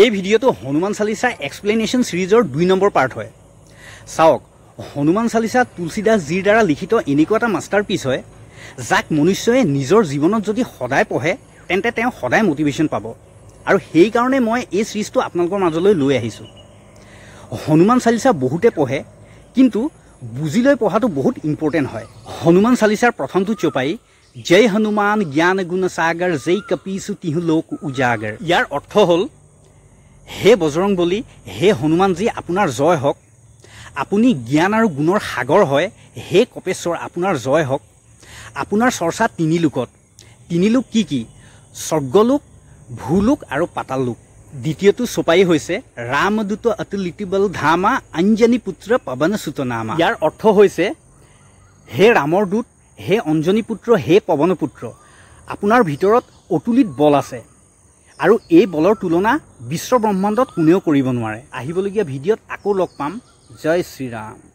এই ভিডিঅ'টো হনুমান চালিচা এক্সপ্লেনেশ্যন চিৰিজৰ দুই নম্বৰ পাৰ্ট হয় চাওক হনুমান চালিচা জীৰ দ্বাৰা লিখিত এনেকুৱা এটা মাষ্টাৰ মাষ্টাৰপিচ হয় যাক মনুষ্যই নিজৰ জীৱনত যদি সদায় পঢ়ে তেন্তে তেওঁ সদায় মটিভেশ্যন পাব আৰু সেইকাৰণে মই এই চিৰিজটো আপোনালোকৰ মাজলৈ লৈ আহিছোঁ হনুমান চালিচা বহুতে পঢ়ে কিন্তু বুজি লৈ পঢ়াটো বহুত ইম্পৰ্টেণ্ট হয় হনুমান চালিচাৰ প্ৰথমটো চপাই জয় হনুমান জ্ঞান গুণ সাগৰ জেই কপিছো তিহু লোক উজাগৰ ইয়াৰ অৰ্থ হ'ল হে বজৰং বলি হে হনুমানজী আপোনাৰ জয় হওক আপুনি জ্ঞান আৰু গুণৰ সাগৰ হয় হে কপেশ্বৰ আপোনাৰ জয় হওক আপোনাৰ চৰ্চা তিনি লোকত তিনি লোক কি কি স্বৰ্গলোক ভূলোক আৰু পাতাল লোক দ্বিতীয়টো চপাৰী হৈছে ৰামদূত অতুলিটিবল ধামা অঞ্জনী পুত্ৰ পৱন সুতনামা ইয়াৰ অৰ্থ হৈছে হে ৰামৰ দূত হে অঞ্জনী পুত্ৰ হে পৱন পুত্ৰ আপোনাৰ ভিতৰত অতুলিত বল আছে আৰু এই বলৰ তুলনা বিশ্ব ব্ৰহ্মাণ্ডত কোনেও কৰিব নোৱাৰে আহিবলগীয়া ভিডিঅ'ত আকৌ লগ পাম জয় শ্ৰীৰাম